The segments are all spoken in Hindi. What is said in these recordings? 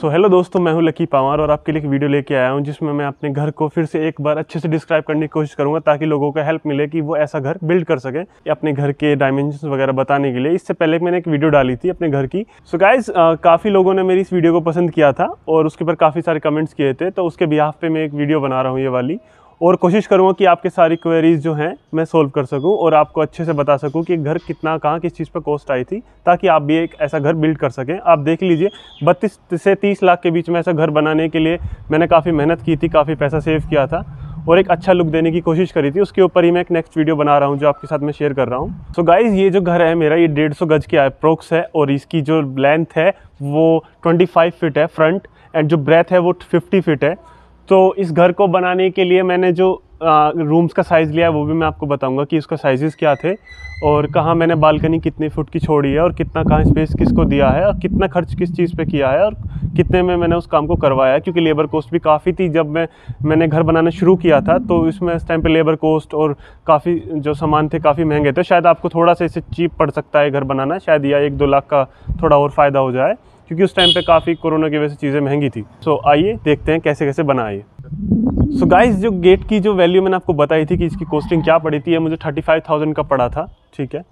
सो so, हेलो दोस्तों मैं हूं लकी पावर और आपके लिए एक वीडियो लेके आया हूं जिसमें मैं अपने घर को फिर से एक बार अच्छे से डिस्क्राइब करने की कोशिश करूंगा ताकि लोगों को हेल्प मिले कि वो ऐसा घर बिल्ड कर सके अपने घर के डायमेंशन वगैरह बताने के लिए इससे पहले मैंने एक वीडियो डाली थी अपने घर की सो so, गाइज काफ़ी लोगों ने मेरी इस वीडियो को पसंद किया था और उसके ऊपर काफ़ी सारे कमेंट्स किए थे तो उसके बिहाफ पे मैं एक वीडियो बना रहा हूँ ये वाली और कोशिश करूँगा कि आपके सारी क्वेरीज़ जो हैं मैं सोल्व कर सकूँ और आपको अच्छे से बता सकूँ कि घर कितना कहाँ किस चीज़ पर कॉस्ट आई थी ताकि आप भी एक ऐसा घर बिल्ड कर सकें आप देख लीजिए बत्तीस से तीस लाख के बीच में ऐसा घर बनाने के लिए मैंने काफ़ी मेहनत की थी काफ़ी पैसा सेव किया था और एक अच्छा लुक देने की कोशिश करी थी उसके ऊपर ही मैं एक नेक्स्ट वीडियो बना रहा हूँ जो आपके साथ मैं शेयर कर रहा हूँ सो गाइज़ ये जो घर है मेरा ये डेढ़ सौ गज के अप्रोक्स है और इसकी जो लेंथ है वो ट्वेंटी फाइव फिट है फ्रंट एंड जो ब्रेथ है वो फिफ्टी फिट है तो इस घर को बनाने के लिए मैंने जो रूम्स का साइज़ लिया है वो भी मैं आपको बताऊंगा कि इसका साइजेस क्या थे और कहाँ मैंने बालकनी कितने फुट की छोड़ी है और कितना कहाँ स्पेस किसको दिया है और कितना खर्च किस चीज़ पे किया है और कितने में मैंने उस काम को करवाया है क्योंकि लेबर कॉस्ट भी काफ़ी थी जब मैं मैंने घर बनाना शुरू किया था तो इसमें इस टाइम पर लेबर कॉस्ट और काफ़ी जो सामान थे काफ़ी महंगे थे शायद आपको थोड़ा सा इसे चीप पड़ सकता है घर बनाना शायद या एक दो लाख का थोड़ा और फ़ायदा हो जाए क्योंकि उस टाइम पे काफ़ी कोरोना की वजह से चीज़ें महंगी थी सो so, आइए देखते हैं कैसे कैसे बना ये सो so गाइस जो गेट की जो वैल्यू मैंने आपको बताई थी कि इसकी कॉस्टिंग क्या पड़ी थी मुझे थर्टी फाइव थाउजेंड का पड़ा था ठीक है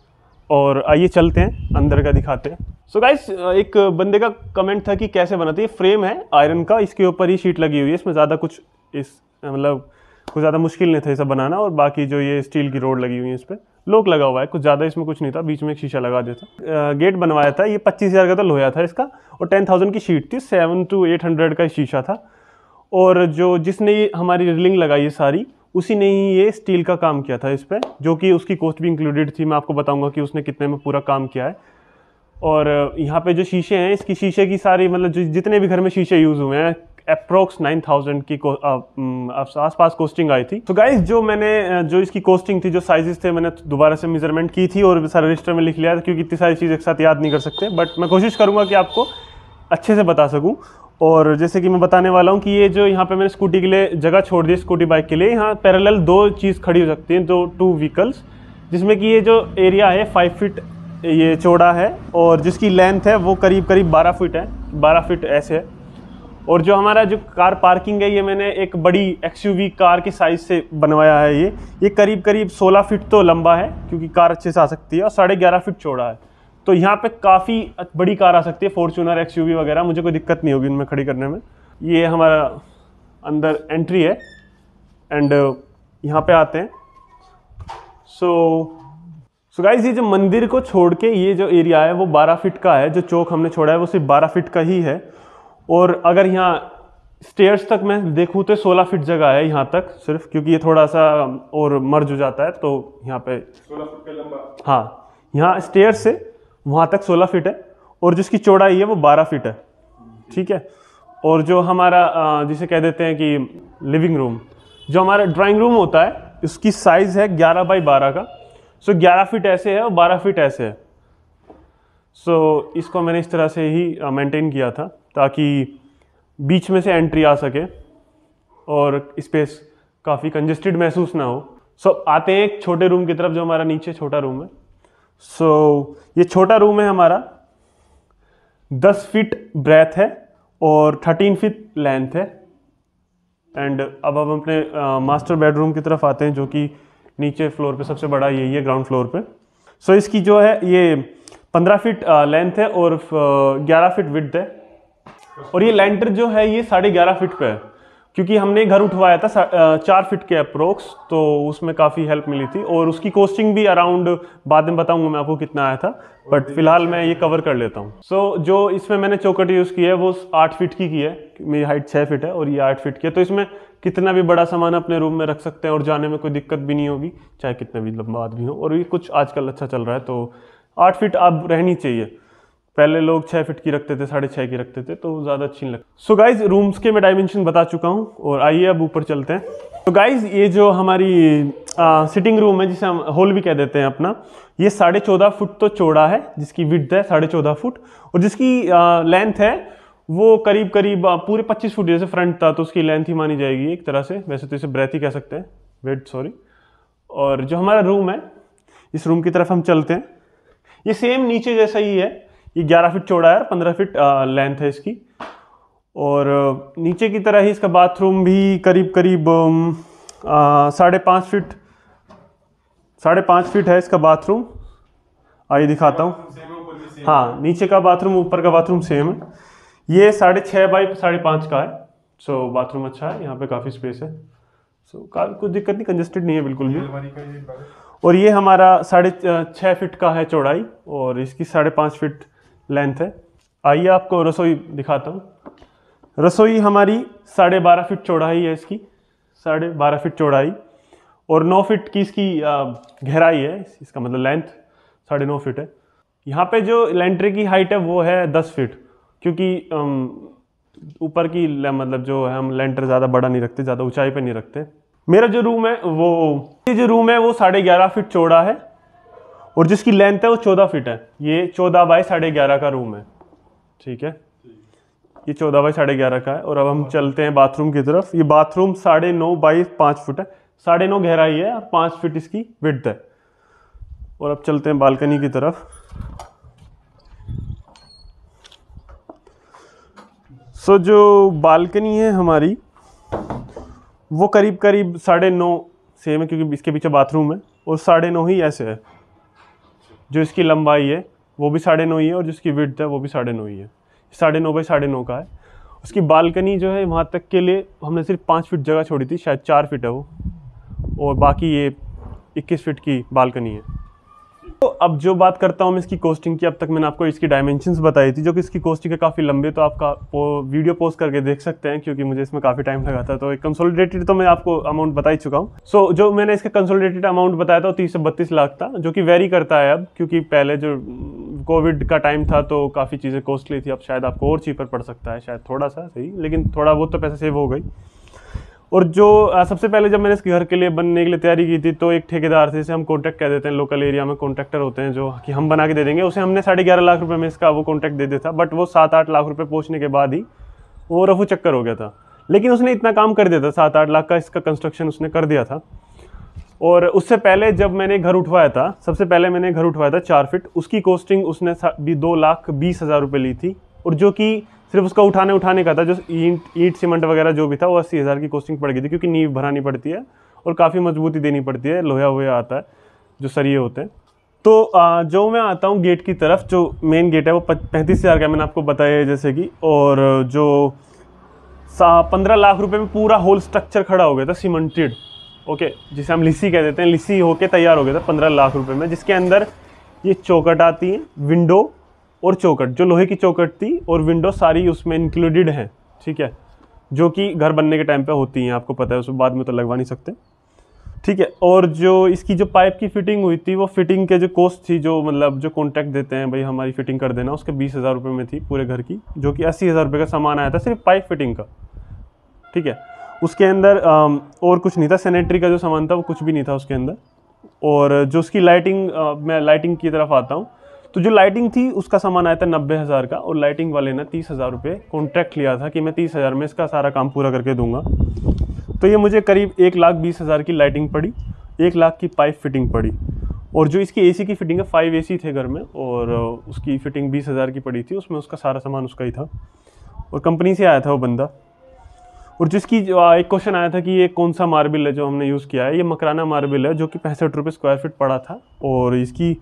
और आइए चलते हैं अंदर का दिखाते हैं सो so गाइस एक बंदे का कमेंट था कि कैसे बना था ये फ्रेम है आयरन का इसके ऊपर ही शीट लगी हुई है इसमें ज़्यादा कुछ इस मतलब कुछ ज़्यादा मुश्किल नहीं था इसे बनाना और बाकी जो ये स्टील की रोड लगी हुई है इस पर लोक लगा हुआ है कुछ ज़्यादा इसमें कुछ नहीं था बीच में एक शीशा लगा दिया था गेट बनवाया था ये पच्चीस हज़ार का तो लोहा था इसका और टेन थाउजेंड की शीट थी सेवन टू एट हंड्रेड का शीशा था और जो जिसने हमारी रिलिंग लगाई है सारी उसी ने ही ये स्टील का काम किया था इस पर जो कि उसकी कॉस्ट भी इंक्लूडेड थी मैं आपको बताऊँगा कि उसने कितने में पूरा काम किया है और यहाँ पर जो शीशे हैं इसकी शीशे की सारी मतलब जितने भी घर में शीशे यूज़ हुए हैं अप्रोक्स 9000 की आसपास कोस्टिंग आई थी तो गाइज जो मैंने जो इसकी कोस्टिंग थी जो साइजेस थे मैंने तो दोबारा से मेजरमेंट की थी और सारे रजिस्टर में लिख लिया था क्योंकि इतनी सारी चीज़ एक साथ याद नहीं कर सकते बट मैं कोशिश करूँगा कि आपको अच्छे से बता सकूँ और जैसे कि मैं बताने वाला हूँ कि ये जो यहाँ पे मैंने स्कूटी के लिए जगह छोड़ दी स्कूटी बाइक के लिए यहाँ पैरेलल दो चीज़ खड़ी हो सकती हैं दो टू व्हीकल्स जिसमें कि ये जो एरिया है फाइव फिट ये चौड़ा है और जिसकी लेंथ है वो करीब करीब बारह फिट है बारह फिट ऐसे है और जो हमारा जो कार पार्किंग है ये मैंने एक बड़ी एक्सयूवी कार के साइज़ से बनवाया है ये ये करीब करीब 16 फीट तो लंबा है क्योंकि कार अच्छे से आ सकती है और साढ़े ग्यारह फिट चौड़ा है तो यहाँ पे काफ़ी बड़ी कार आ सकती है फॉर्चूनर एक्स वगैरह मुझे कोई दिक्कत नहीं होगी इनमें खड़ी करने में ये हमारा अंदर एंट्री है एंड uh, यहाँ पे आते हैं सो सो गाइज ये जो मंदिर को छोड़ के ये जो एरिया है वो 12 फीट का है जो चौक हमने छोड़ा है वो सिर्फ 12 फीट का ही है और अगर यहाँ स्टेयर्स तक मैं देखूँ तो 16 फीट जगह है यहाँ तक सिर्फ क्योंकि ये थोड़ा सा और मर्ज हो जाता है तो यहाँ पे 16 फीट का लंबा हाँ यहाँ स्टेयर से वहाँ तक 16 फीट है और जिसकी चौड़ाई है वो 12 फीट है ठीक है और जो हमारा जिसे कह देते हैं कि लिविंग रूम जो हमारा ड्राइंग रूम होता है उसकी साइज़ है ग्यारह बाई बारह का सो ग्यारह फिट ऐसे है और बारह फिट ऐसे है सो so, इसको मैंने इस तरह से ही मेंटेन किया था ताकि बीच में से एंट्री आ सके और स्पेस काफ़ी कंजेस्टेड महसूस ना हो सो so, आते हैं एक छोटे रूम की तरफ जो हमारा नीचे छोटा रूम है सो so, ये छोटा रूम है हमारा 10 फीट ब्रेथ है और 13 फीट लेंथ है एंड अब हम अपने मास्टर बेडरूम की तरफ आते हैं जो कि नीचे फ्लोर पे सबसे बड़ा यही है ग्राउंड फ्लोर पे सो so, इसकी जो है ये 15 फीट लेंथ है और 11 फीट विड्थ है और ये लेंटर जो है ये साढ़े ग्यारह फिट पे है क्योंकि हमने घर उठवाया था चार फिट के अप्रोक्स तो उसमें काफ़ी हेल्प मिली थी और उसकी कॉस्टिंग भी अराउंड बाद में बताऊंगा मैं आपको कितना आया था बट फिलहाल मैं ये कवर कर लेता हूँ सो so, जो इसमें मैंने चौकट यूज़ की है वो आठ फिट की की है मेरी हाइट छः फिट है और ये आठ फिट की है तो इसमें कितना भी बड़ा सामान अपने रूम में रख सकते हैं और जाने में कोई दिक्कत भी नहीं होगी चाहे कितना भी लंबा आदमी हो और ये कुछ आजकल अच्छा चल रहा है तो आठ फिट अब रहनी चाहिए पहले लोग छः फिट की रखते थे साढ़े छः की रखते थे तो ज़्यादा अच्छी नहीं लगती सो गाइज रूम्स के मैं डायमेंशन बता चुका हूँ और आइए अब ऊपर चलते हैं तो गाइज ये जो हमारी आ, सिटिंग रूम है जिसे हम हॉल भी कह देते हैं अपना ये साढ़े चौदह फुट तो चौड़ा है जिसकी विड्थ है साढ़े चौदह फुट और जिसकी लेंथ है वो करीब करीब पूरे पच्चीस फुट जैसे फ्रंट था तो उसकी लेंथ ही मानी जाएगी एक तरह से वैसे तो इसे ब्रेथ ही कह सकते हैं वेट सॉरी और जो हमारा रूम है इस रूम की तरफ हम चलते हैं ये सेम नीचे जैसा ही है ये 11 फीट चौड़ा है पंद्रह 15 फीट लेंथ है इसकी और नीचे की तरह ही इसका बाथरूम भी करीब करीब साढ़े पाँच फिट साढ़े पाँच फिट है इसका बाथरूम आइए दिखाता हूँ हाँ नीचे का बाथरूम ऊपर का बाथरूम सेम है ये साढ़े छः बाई साढ़े पाँच का है सो so, बाथरूम अच्छा है यहाँ पे काफ़ी स्पेस है सो so, कार कुछ दिक्कत नहीं कंजस्टेड नहीं है बिल्कुल भी और ये हमारा साढ़े छः फिट का है चौड़ाई और इसकी साढ़े पाँच फिट लेंथ है आइए आपको रसोई दिखाता हूँ रसोई हमारी साढ़े बारह फिट चौड़ाई है इसकी साढ़े बारह फिट चौड़ाई और नौ फिट की इसकी गहराई है इसका मतलब लेंथ साढ़े नौ फिट है यहाँ पे जो लेंट्री की हाइट है वो है दस फिट क्योंकि ऊपर की मतलब जो है हम लेंटर ज़्यादा बड़ा नहीं रखते ज़्यादा ऊंचाई पे नहीं रखते मेरा जो रूम है वो ये जो रूम है वो साढ़े ग्यारह फिट चौड़ा है और जिसकी लेंथ है वो चौदह फिट है ये चौदह बाई साढ़े ग्यारह का रूम है ठीक है ये चौदह बाई साढ़े ग्यारह का है और अब हम चलते हैं बाथरूम की तरफ ये बाथरूम साढ़े नौ बाई पाँच फुट है साढ़े नौ गहराई है और पाँच फिट इसकी विड्थ है और अब चलते हैं बालकनी की तरफ सो so, जो बालकनी है हमारी वो करीब करीब साढ़े नौ सेम है क्योंकि इसके पीछे बाथरूम है और साढ़े नौ ही ऐसे है जो इसकी लंबाई है वो भी साढ़े नौ ही है और जिसकी विड्थ है वो भी साढ़े नौ ही है साढ़े नौ बाई साढ़े नौ का है उसकी बालकनी जो है वहाँ तक के लिए हमने सिर्फ पाँच फिट जगह छोड़ी थी शायद चार फिट है वो और बाकी ये इक्कीस फिट की बालकनी है तो अब जो बात करता हूँ मैं इसकी कॉस्टिंग की अब तक मैंने आपको इसकी डायमेंशन बताई थी जो कि इसकी कॉस्टिंग है काफ़ी लंबे तो आपका वो वीडियो पोस्ट करके देख सकते हैं क्योंकि मुझे इसमें काफ़ी टाइम लगा था तो कंसोलिडेटेड तो मैं आपको अमाउंट बता ही चुका हूँ सो so, जो मैंने इसका कंसोलिडेटेड अमाउंट बताया था तीस से बत्तीस लाख था जो कि वेरी करता है अब क्योंकि पहले जो कोविड का टाइम था तो काफ़ी चीज़ें कॉस्टली थी अब शायद आपको और चीपर पड़ सकता है शायद थोड़ा सा सही लेकिन थोड़ा बहुत तो पैसा सेव हो गई और जो सबसे पहले जब मैंने इस घर के लिए बनने के लिए तैयारी की थी तो एक ठेकेदार थे जिसे हम कॉन्टैक्ट कह देते हैं लोकल एरिया में कॉन्ट्रैक्टर होते हैं जो कि हम बना के दे देंगे उसे हमने साढ़े ग्यारह लाख रुपये में इसका वो कॉन्ट्रैक्ट दे दिया था बट वो सात आठ लाख रुपये पहुँचने के बाद ही वो रफू चक्कर हो गया था लेकिन उसने इतना काम कर दिया था सात आठ लाख का इसका कंस्ट्रक्शन उसने कर दिया था और उससे पहले जब मैंने घर उठवाया था सबसे पहले मैंने घर उठवाया था चार फिट उसकी कॉस्टिंग उसने भी दो लाख बीस हज़ार रुपये ली थी और जो कि सिर्फ उसका उठाने उठाने का था जो ईंट ईंट सीमेंट वगैरह जो भी था वो अस्सी हज़ार की कॉस्टिंग पड़ गई थी क्योंकि नींव भरानी पड़ती है और काफ़ी मजबूती देनी पड़ती है लोहा वोया आता है जो सरिये होते हैं तो जो मैं आता हूँ गेट की तरफ जो मेन गेट है वो पैंतीस हज़ार का मैंने आपको बताया है जैसे कि और जो पंद्रह लाख रुपये में पूरा होल स्ट्रक्चर खड़ा हो गया था सीमेंटेड ओके जिसे हम लिसी कह देते हैं लिसी होके तैयार हो गया था पंद्रह लाख रुपये में जिसके अंदर ये चौकट आती है विंडो और चौकट जो लोहे की चौकट थी और विंडो सारी उसमें इंक्लूडेड हैं ठीक है जो कि घर बनने के टाइम पे होती हैं आपको पता है उसमें बाद में तो लगवा नहीं सकते ठीक है और जो इसकी जो पाइप की फिटिंग हुई थी वो फिटिंग के जो कॉस्ट थी जो मतलब जो कॉन्टैक्ट देते हैं भाई हमारी फिटिंग कर देना उसके बीस हज़ार रुपये में थी पूरे घर की जो कि अस्सी हज़ार रुपये का सामान आया था सिर्फ पाइप फिटिंग का ठीक है उसके अंदर और कुछ नहीं था सैनिटरी का जो सामान था वो कुछ भी नहीं था उसके अंदर और जो उसकी लाइटिंग मैं लाइटिंग की तरफ आता हूँ तो जो लाइटिंग थी उसका सामान आया था नब्बे हज़ार का और लाइटिंग वाले ने तीस हज़ार रुपये कॉन्ट्रैक्ट लिया था कि मैं तीस हज़ार में इसका सारा काम पूरा करके दूंगा तो ये मुझे करीब एक लाख बीस हज़ार की लाइटिंग पड़ी एक लाख की पाइप फिटिंग पड़ी और जो इसकी एसी की फ़िटिंग है फाइव एसी थे घर में और उसकी फ़िटिंग बीस हज़ार की पड़ी थी उसमें उसका सारा सामान उसका ही था और कंपनी से आया था वो बंदा और जिसकी एक क्वेश्चन आया था कि ये कौन सा मार्बल है जो हमने यूज़ किया है ये मकराना मार्बल है जो कि पैंसठ रुपये स्क्वायर फिट पड़ा था और इसकी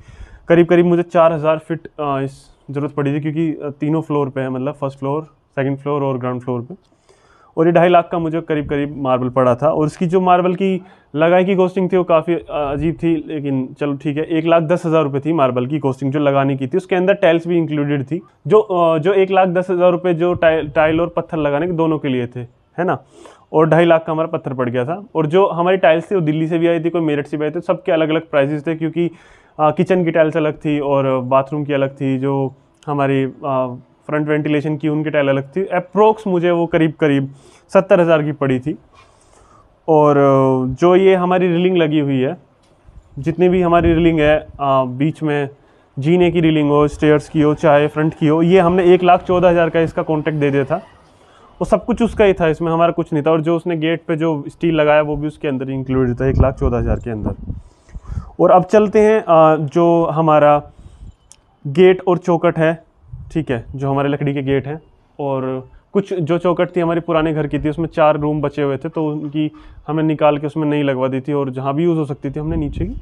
करीब करीब मुझे चार हज़ार फिट ज़रूरत पड़ी थी क्योंकि तीनों फ्लोर पे है मतलब फर्स्ट फ्लोर सेकंड फ्लोर और ग्राउंड फ्लोर पे और ये ढाई लाख का मुझे करीब करीब मार्बल पड़ा था और उसकी जो मार्बल की लगाई की कॉस्टिंग थी वो काफ़ी अजीब थी लेकिन चलो ठीक है एक लाख दस हज़ार रुपये थी मार्बल की कॉस्टिंग जो लगाने की थी उसके अंदर टाइल्स भी इंक्लूडेड थी जो जो एक लाख दस हज़ार रुपये जो टाइल टाइल और पत्थर लगाने के दोनों के लिए थे है ना और ढाई लाख का हमारा पत्थर पड़ गया था और जो हमारी टाइल्स थी वो दिल्ली से भी आई थी कोई मेरठ से भी आई थी तो सबके अलग अलग प्राइजेज थे क्योंकि किचन की टाइल्स अलग थी और बाथरूम की अलग थी जो हमारी फ्रंट वेंटिलेशन की उनकी टाइल अलग थी अप्रोक्स मुझे वो करीब करीब सत्तर हज़ार की पड़ी थी और जो ये हमारी रिलिंग लगी हुई है जितनी भी हमारी रिलिंग है आ, बीच में जीने की रिलिंग हो स्टेयर्स की हो चाहे फ्रंट की हो ये हमने एक लाख चौदह हज़ार का इसका कॉन्ट्रैक्ट दे दिया था और सब कुछ उसका ही था इसमें हमारा कुछ नहीं था और जो उसने गेट पे जो स्टील लगाया वो भी उसके अंदर इंक्लूडेड था एक लाख चौदह हज़ार के अंदर और अब चलते हैं जो हमारा गेट और चौकट है ठीक है जो हमारे लकड़ी के गेट हैं और कुछ जो चौकट थी हमारे पुराने घर की थी उसमें चार रूम बचे हुए थे तो उनकी हमें निकाल के उसमें नहीं लगवा दी थी और जहाँ भी यूज़ हो सकती थी हमने नीचे की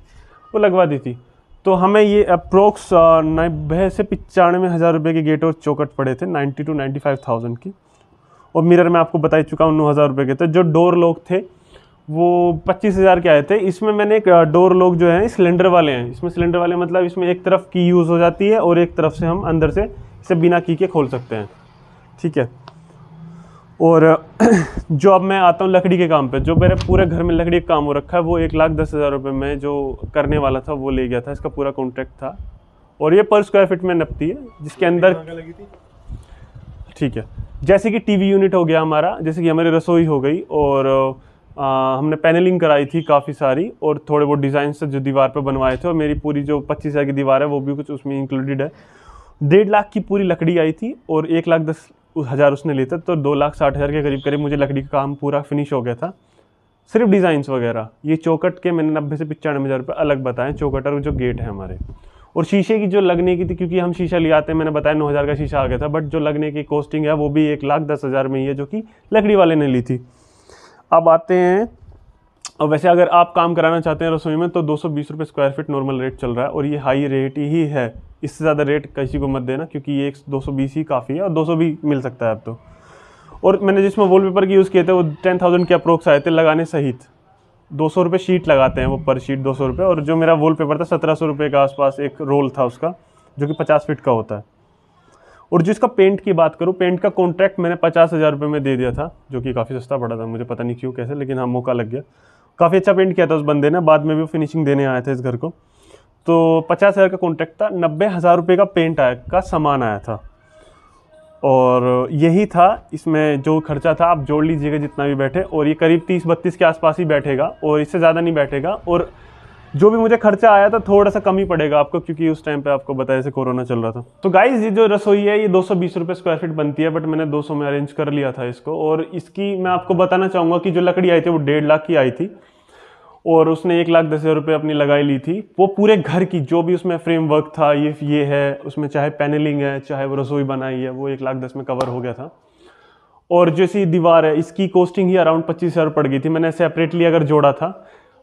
वो लगवा दी थी तो हमें ये अप्रोक्स नब्बे से पचानवे हज़ार रुपये के गेट और चौकट पड़े थे ninety to ninety five thousand की और मिरर मैं आपको बता ही चुका हूँ नौ हज़ार रुपये के थे जो डोर लॉक थे वो पच्चीस हज़ार के आए थे इसमें मैंने एक डोर लॉक जो है सिलेंडर वाले हैं इसमें सिलेंडर वाले मतलब इसमें एक तरफ की यूज़ हो जाती है और एक तरफ से हम अंदर से इसे बिना की के खोल सकते हैं ठीक है और जो अब मैं आता हूँ लकड़ी के काम पे जो मेरे पूरे घर में लकड़ी का काम हो रखा है वो एक लाख दस हज़ार रुपये में जो करने वाला था वो ले गया था इसका पूरा कॉन्ट्रैक्ट था और ये पर स्क्वायर फिट में नपती है जिसके अंदर ठीक है जैसे कि टीवी यूनिट हो गया हमारा जैसे कि हमारी रसोई हो गई और आ, हमने पैनलिंग कराई थी काफ़ी सारी और थोड़े बहुत डिज़ाइन से जो दीवार पर बनवाए थे और मेरी पूरी जो पच्चीस हज़ार की दीवार है वो भी कुछ उसमें इंक्लूडेड है डेढ़ लाख की पूरी लकड़ी आई थी और एक लाख दस हज़ार उसने था तो दो लाख साठ हज़ार के करीब करीब मुझे लकड़ी का काम पूरा फिनिश हो गया था सिर्फ डिज़ाइंस वगैरह ये चौकट के मैंने नब्बे से पचानवे हज़ार रुपये अलग बताएं चौकट और जो गेट है हमारे और शीशे की जो लगने की थी क्योंकि हम शीशा ले आते हैं मैंने बताया नौ हज़ार का शीशा आ गया था बट जो लगने की कॉस्टिंग है वो भी एक लाख दस हज़ार में ही है जो कि लकड़ी वाले ने ली थी अब आते हैं और वैसे अगर आप काम कराना चाहते हैं रसोई में तो दो सौ स्क्वायर फीट नॉर्मल रेट चल रहा है और ये हाई रेट ही है इससे ज़्यादा रेट किसी को मत देना क्योंकि ये एक दो ही काफ़ी है और दो भी मिल सकता है अब तो और मैंने जिसमें वॉल पेपर की यूज़ किए थे वो टेन थाउजेंड के अप्रोक्स आए थे लगाने सहित दो सौ रुपये शीट लगाते हैं वो पर शीट दो सौ रुपये और जो मेरा वॉल पेपर था सत्रह सौ रुपये के आसपास एक रोल था उसका जो कि पचास फीट का होता है और जिसका पेंट की बात करूँ पेंट का कॉन्ट्रैक्ट मैंने पचास हज़ार रुपये में दे दिया था जो कि काफ़ी सस्ता पड़ा था मुझे पता नहीं क्यों कैसे लेकिन हाँ मौका लग गया काफ़ी अच्छा पेंट किया था उस बंदे ने बाद में भी वो फिनिशिंग देने आया था इस घर को तो पचास हज़ार का कॉन्ट्रैक्ट था नब्बे हज़ार रुपये का पेंट आया का सामान आया था और यही था इसमें जो खर्चा था आप जोड़ लीजिएगा जितना भी बैठे और ये करीब तीस बत्तीस के आसपास ही बैठेगा और इससे ज़्यादा नहीं बैठेगा और जो भी मुझे खर्चा आया था थोड़ा सा कम ही पड़ेगा आपको क्योंकि उस टाइम पे आपको बताया जैसे कोरोना चल रहा था तो गाइज ये जो रसोई है ये दो सौ स्क्वायर फीट बनती है बट मैंने 200 में अरेंज कर लिया था इसको और इसकी मैं आपको बताना चाहूँगा कि जो लकड़ी आई थी वो डेढ़ लाख की आई थी और उसने एक लाख दस हज़ार रुपये अपनी लगाई ली थी वो पूरे घर की जो भी उसमें फ्रेमवर्क था ये ये है उसमें चाहे पैनलिंग है चाहे वो रसोई बनाई है वो एक लाख दस में कवर हो गया था और जैसी दीवार है इसकी कॉस्टिंग ही अराउंड पच्चीस हज़ार पड़ गई थी मैंने सेपरेटली अगर जोड़ा था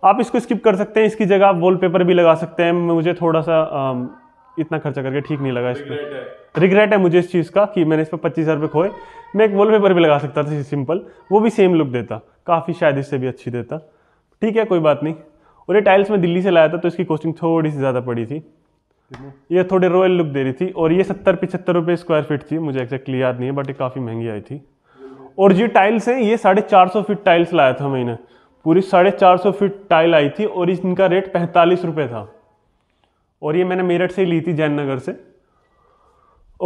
आप इसको स्किप कर सकते हैं इसकी जगह आप वॉलपेपर भी लगा सकते हैं मुझे थोड़ा सा इतना खर्चा करके ठीक नहीं लगा इस पर रिग्रेट है मुझे इस चीज़ का कि मैंने इस पर पच्चीस हज़ार रुपये खोए मैं एक वॉलपेपर भी लगा सकता था सिंपल वो भी सेम लुक देता काफ़ी शायद इससे भी अच्छी देता ठीक है कोई बात नहीं और ये टाइल्स में दिल्ली से लाया था तो इसकी कॉस्टिंग थोड़ी सी ज़्यादा पड़ी थी ये थोड़ी रॉयल लुक दे रही थी और ये सत्तर पिछहत्तर रुपये स्क्वायर फीट थी मुझे एक्जैक्टली याद नहीं है बट ये काफ़ी महंगी आई थी और जो टाइल्स हैं ये साढ़े चार सौ फीट टाइल्स लाया था मैंने पूरी साढ़े चार सौ फीट टाइल आई थी और इनका रेट पैंतालीस रुपये था और ये मैंने मेरठ से ही ली थी जैन नगर से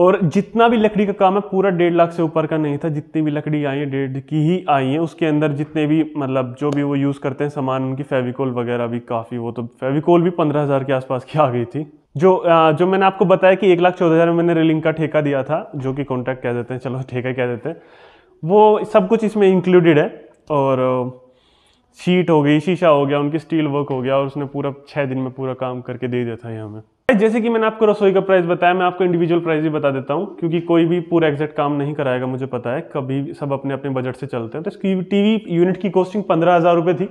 और जितना भी लकड़ी का काम है पूरा डेढ़ लाख से ऊपर का नहीं था जितनी भी लकड़ी आई है डेढ़ की ही आई है उसके अंदर जितने भी मतलब जो भी वो यूज़ करते हैं सामान उनकी फेविकोल वगैरह भी काफ़ी वो तो फेविकोल भी पंद्रह हज़ार के आसपास की आ गई थी जो जो मैंने आपको बताया कि एक लाख चौदह हज़ार में मैंने रेलिंग का ठेका दिया था जो कि कॉन्ट्रैक्ट कह देते हैं चलो ठेका कह देते हैं वो सब कुछ इसमें इंक्लूडेड है और सीट हो गई शीशा हो गया उनकी स्टील वर्क हो गया और उसने पूरा छः दिन में पूरा काम करके दे दिया था यहाँ में जैसे कि मैंने आपको रसोई का प्राइस बताया मैं आपको इंडिविजुअल प्राइस भी बता देता हूँ क्योंकि कोई भी पूरा एग्जैक्ट काम नहीं कराएगा मुझे पता है कभी सब अपने अपने बजट से चलते हैं तो इसकी टीवी यूनिट की कॉस्टिंग पंद्रह हज़ार रुपये थी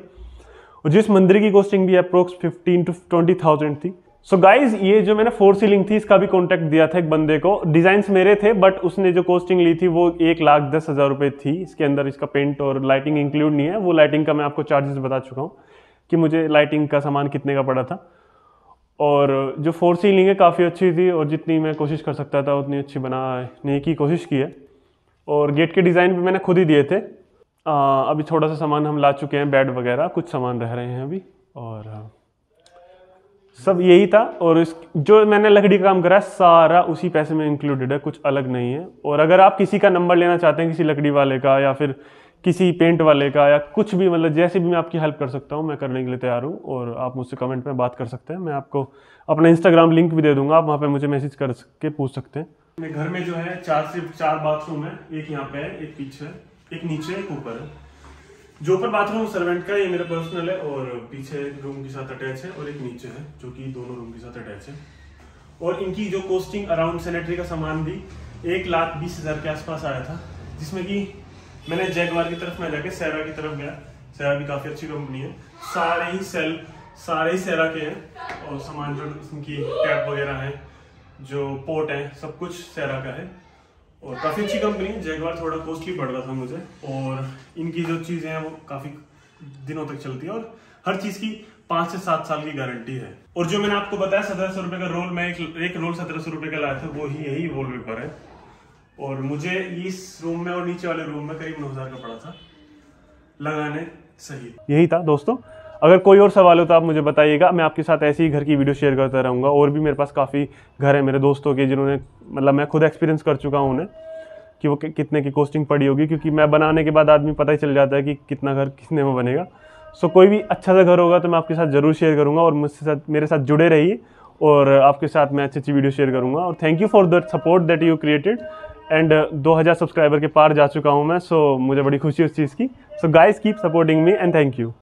और जिस मंदिर की कॉस्टिंग भी approx fifteen to twenty thousand थी सो so गाइज ये जो मैंने फोर सीलिंग थी इसका भी कॉन्टैक्ट दिया था एक बंदे को डिजाइन मेरे थे बट उसने जो कॉस्टिंग ली थी वो एक लाख दस हज़ार रुपये थी इसके अंदर इसका पेंट और लाइटिंग इंक्लूड नहीं है वो लाइटिंग का मैं आपको चार्जेस बता चुका हूँ कि मुझे लाइटिंग का सामान कितने का पड़ा था और जो फोर सीलिंग है काफ़ी अच्छी थी और जितनी मैं कोशिश कर सकता था उतनी अच्छी बनाने की कोशिश की है और गेट के डिज़ाइन भी मैंने खुद ही दिए थे आ, अभी थोड़ा सा सामान हम ला चुके हैं बेड वगैरह कुछ सामान रह रहे हैं अभी और सब यही था और इस जो मैंने लकड़ी का काम करा है सारा उसी पैसे में इंक्लूडेड है कुछ अलग नहीं है और अगर आप किसी का नंबर लेना चाहते हैं किसी लकड़ी वाले का या फिर किसी पेंट वाले का या कुछ भी मतलब जैसे भी मैं आपकी हेल्प कर सकता हूँ मैं करने के लिए तैयार हूँ और आप मुझसे कमेंट में बात कर सकते हैं मैं आपको अपना इंस्टाग्राम लिंक भी दे दूंगा आप वहाँ पे मुझे मैसेज कर के पूछ सकते हैं घर में जो है चार सिर्फ चार बाथरूम है एक यहाँ पे है एक पीछे है एक नीचे एक ऊपर है जो ऊपर बाथरूम सर्वेंट का ये मेरा पर्सनल है और पीछे रूम के साथ अटैच है और एक नीचे है जो कि दोनों रूम के साथ अटैच है और इनकी जो कोस्टिंग अराउंड सैनिटरी का सामान भी एक लाख बीस हज़ार के आसपास आया था जिसमें कि मैंने जैगवार की तरफ मैं जाके सेरा की तरफ गया सेरा भी काफ़ी अच्छी कंपनी है सारे ही सेल सारे ही सेरा के हैं और सामान जो इनकी कैप वगैरह है जो पोर्ट है सब कुछ सेरा का है और काफ़ी अच्छी कंपनी है जैगवार थोड़ा कॉस्टली पड़ रहा था मुझे और इनकी जो चीज़ें हैं वो काफ़ी दिनों तक चलती है और हर चीज़ की पाँच से सात साल की गारंटी है और जो मैंने आपको बताया सत्रह सौ रुपये का रोल मैं एक, एक रोल सत्रह सौ रुपये का लाया था वो ही यही वॉल पेपर है और मुझे इस रूम में और नीचे वाले रूम में करीब नौ हज़ार का पड़ा था लगाने सही यही था दोस्तों अगर कोई और सवाल हो तो आप मुझे बताइएगा मैं आपके साथ ऐसे ही घर की वीडियो शेयर करता रहूँगा और भी मेरे पास काफ़ी घर है मेरे दोस्तों के जिन्होंने मतलब मैं खुद एक्सपीरियंस कर चुका हूँ उन्हें कि वो कितने की कॉस्टिंग पड़ी होगी क्योंकि मैं बनाने के बाद आदमी पता ही चल जाता है कि कितना घर कितने में बनेगा सो कोई भी अच्छा सा घर होगा तो मैं आपके साथ ज़रूर शेयर करूँगा और मुझसे साथ मेरे साथ जुड़े रहिए और आपके साथ मैं अच्छी अच्छी वीडियो शेयर करूँगा और thank you for the support that you created and 2000 subscriber के पार जा चुका हूँ मैं सो so, मुझे बड़ी खुशी उस चीज़ की so guys keep supporting me and thank you